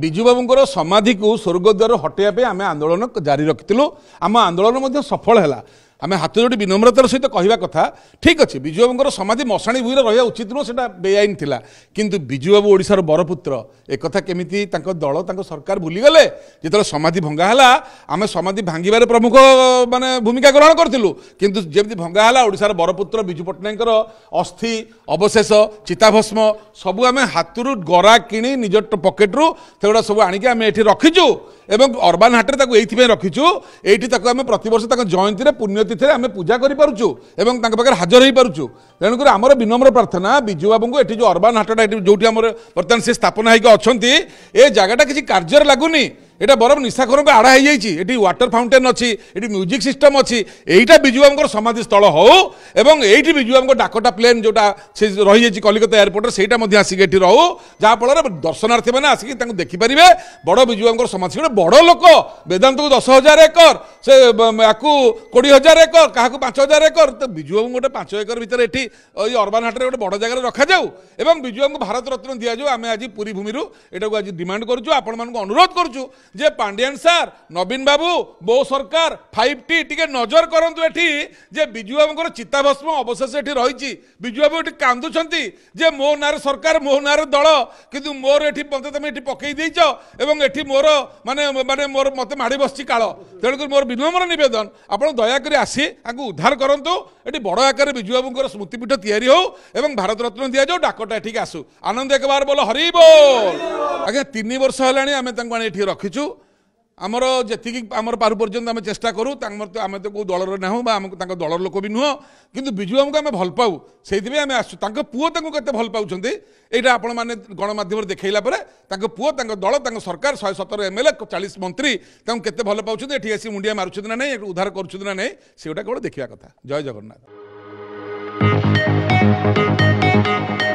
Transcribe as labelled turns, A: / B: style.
A: ବିଜୁବାବୁଙ୍କର ସମାଧିକୁ ସ୍ୱର୍ଗଦ୍ୱାର ହଟେଇବା ପାଇଁ ଆମେ ଆନ୍ଦୋଳନ ଜାରି ରଖିଥିଲୁ ଆମ ଆନ୍ଦୋଳନ ମଧ୍ୟ ସଫଳ ହେଲା ଆମେ ହାତ ଯୋଡ଼ି ବିନମ୍ରତାର ସହିତ କହିବା କଥା ଠିକ୍ ଅଛି ବିଜୁବାବୁଙ୍କର ସମାଧି ମଶାଣି ଭୂଇଁରେ ରହିବା ଉଚିତ ନୁହଁ ସେଇଟା ବେଆଇନ ଥିଲା କିନ୍ତୁ ବିଜୁବାବୁ ଓଡ଼ିଶାର ବରପୁତ୍ର ଏକଥା କେମିତି ତାଙ୍କ ଦଳ ତାଙ୍କ ସରକାର ଭୁଲିଗଲେ ଯେତେବେଳେ ସମାଧି ଭଙ୍ଗା ହେଲା ଆମେ ସମାଧି ଭାଙ୍ଗିବାରେ ପ୍ରମୁଖ ମାନେ ଭୂମିକା ଗ୍ରହଣ କରିଥିଲୁ କିନ୍ତୁ ଯେମିତି ଭଙ୍ଗା ହେଲା ଓଡ଼ିଶାର ବରପୁତ୍ର ବିଜୁ ପଟ୍ଟନାୟକଙ୍କର ଅସ୍ଥି ଅବଶେଷ ଚିତାଭସ୍ମ ସବୁ ଆମେ ହାତରୁ ଗରା କିଣି ନିଜ ପକେଟରୁ ସେଗୁଡ଼ା ସବୁ ଆଣିକି ଆମେ ଏଠି ରଖିଛୁ ଏବଂ ଅର୍ବାନ୍ ହାଟରେ ତାକୁ ଏଇଥିପାଇଁ ରଖିଛୁ ଏଇଠି ତାକୁ ଆମେ ପ୍ରତିବର୍ଷ ତାଙ୍କ ଜୟନ୍ତୀରେ ପୁଣ୍ୟ তিথিরে আমি পূজা করিপারুছু এবং তাঁর পাখে হাজর হয়েপারুছু তেমক আমার বিনম্র প্রার্থনা বিজু বাবু এটি যে অরবান হাটটা এটি যেটি আমার বর্তমানে সে স্থাপনা হয়ে অনেক এ জায়গাটা কিছু কার্যরে লাগুনি এটা বরং নিশাখরঙ্ আড়া হয়ে হয়েযাই এটি ওয়াটর ফাউন্টেন অছি এটি মিউজিক সিস্টম অছি এইটা বিজুবাবুঙ্কর স্থল হও এবং এইটি বিজুবাবুঙ্ক ডাকটা প্লেন যেটা সে রয়েছে কলিকতা এয়ারপোর্টে সেইটা মধ্যে আসিকি এটি রহু যাফলের দর্শনার্থী মানে আসিকি তাঁকু দেখিপারে বড় বিজুবাবুঙ্কর সমাধি গোটে বড় লোক বেদান্ত দশ হাজার একর সে আকু কোড়ি হাজার একর কাহকু পাঁচ হাজার একর তো বিজুবাবু গোটে পাঁচ একর ভিতরে এটি ওই অরবান হাটের গোটে বড় জায়গায় যাও এবং বিজুবাবুঙ্কু ভারত রত্ন দিয়া যাও আমি আজ পুরী ভূমি এটা আজ ডিমান্ড করছু আপনার অনুরোধ করছু যে পাণ্ডিয়ান স্যার নবীন বাবু বৌ সরকার ফাইভ টি টিকে নজর করতু এটি যে বিজু বাবুঙ্কর চিতাভস্ম অবশেষ এটি রয়েছে বিজু বাবু এটি কান্দুচ্ছেন যে মো নাঁর সরকার মো নাঁর দল কিন্তু মোর এটি মতো তুমি এটি পকাই দিয়েছ এবং এটি মোর মানে মানে মোর মতো মাড়ি বসছি কাল তেমনি মোর বিনম্র নিবেদন আপনার দয়াকরি আসি আগে উদ্ধার করতু এটি বড় আকারে বিজু বাবুঙ্কর স্মৃতিপীঠ তৈরি হোক এবং ভারতরত্ন দিয়াযাও ডাকটা এটিকে আসু আনন্দ একবার বল হরিব আজ্ঞা তিন বর্ষ হল আমি তাঁকু আনি এটি রক্ষিছু କରିଛୁ ଆମର ଯେତିକି ଆମର ପାରୁ ପର୍ଯ୍ୟନ୍ତ ଆମେ ଚେଷ୍ଟା କରୁ ତାଙ୍କର ତ ଆମେ ତ କେଉଁ ଦଳର ନାହୁଁ ବା ଆମକୁ ତାଙ୍କ ଦଳର ଲୋକ ବି ନୁହଁ କିନ୍ତୁ ବିଜୁ ବାବୁଙ୍କୁ ଆମେ ଭଲ ପାଉ ସେଇଥିପାଇଁ ଆମେ ଆସୁ ତାଙ୍କ ପୁଅ ତାଙ୍କୁ କେତେ ଭଲ ପାଉଛନ୍ତି ଏଇଟା ଆପଣମାନେ ଗଣମାଧ୍ୟମରେ ଦେଖେଇଲା ପରେ ତାଙ୍କ ପୁଅ ତାଙ୍କ ଦଳ ତାଙ୍କ ସରକାର ଶହେ ସତର ଏମ୍ଏଲ୍ଏ ଚାଳିଶ ମନ୍ତ୍ରୀ ତାଙ୍କୁ କେତେ ଭଲ ପାଉଛନ୍ତି ଏଠି ଆସି ମୁଣ୍ଡିଆ ମାରୁଛନ୍ତି ନା ନାହିଁ ଏଠି ଉଦ୍ଧାର କରୁଛନ୍ତି ନା ନାହିଁ ସେଗୁଡ଼ା କେବଳ ଦେଖିବା କଥା ଜୟ ଜଗନ୍ନାଥ